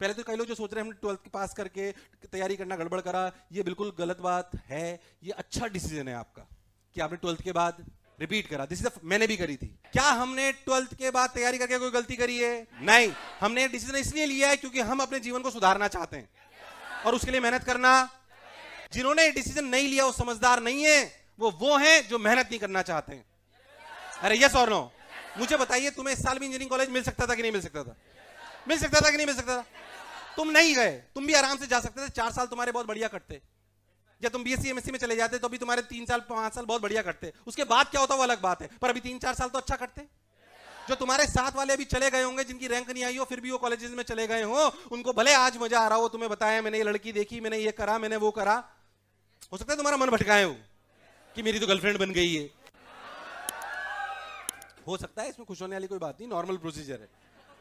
पहले तो कई लोग जो सोच रहे हैं हमने ट्वेल्थ पास करके तैयारी करना गड़बड़ करा ये बिल्कुल गलत बात है ये अच्छा डिसीजन है आपका कि आपने ट्वेल्थ के बाद रिपीट करा दिस इज मैंने भी करी थी क्या हमने ट्वेल्थ के बाद तैयारी करके कोई गलती करी है नहीं हमने डिसीजन इसलिए लिया है क्योंकि हम अपने जीवन को सुधारना चाहते हैं और उसके लिए मेहनत करना जिन्होंने डिसीजन नहीं लिया वो समझदार नहीं है वो वो हैं जो मेहनत नहीं करना चाहते हैं अरे यस और नो मुझे बताइए तुम्हें इस साल भी इंजीनियरिंग कॉलेज मिल सकता था कि नहीं मिल सकता था मिल सकता था कि नहीं मिल सकता था तुम नहीं गए तुम भी आराम से जा सकते थे चार साल तुम्हारे बहुत बढ़िया कटते या तुम बीएससी एमएससी में चले जाते तो भी तुम्हारे तीन साल पांच साल बहुत बढ़िया कटते उसके बाद क्या होता वो अलग बात है पर अभी तीन चार साल तो अच्छा कटते जो तुम्हारे साथ वाले अभी चले गए होंगे जिनकी रैंक नहीं आई हो फिर भी वो कॉलेजेस में चले गए हो उनको भले आज मजा आ रहा हो तुम्हें बताया मैंने ये लड़की देखी मैंने ये करा मैंने वो करा हो सकता है तुम्हारा मन भटकाए हो कि मेरी तो गर्लफ्रेंड बन गई है हो सकता है इसमें खुश होने वाली कोई बात नहीं नॉर्मल प्रोसीजर है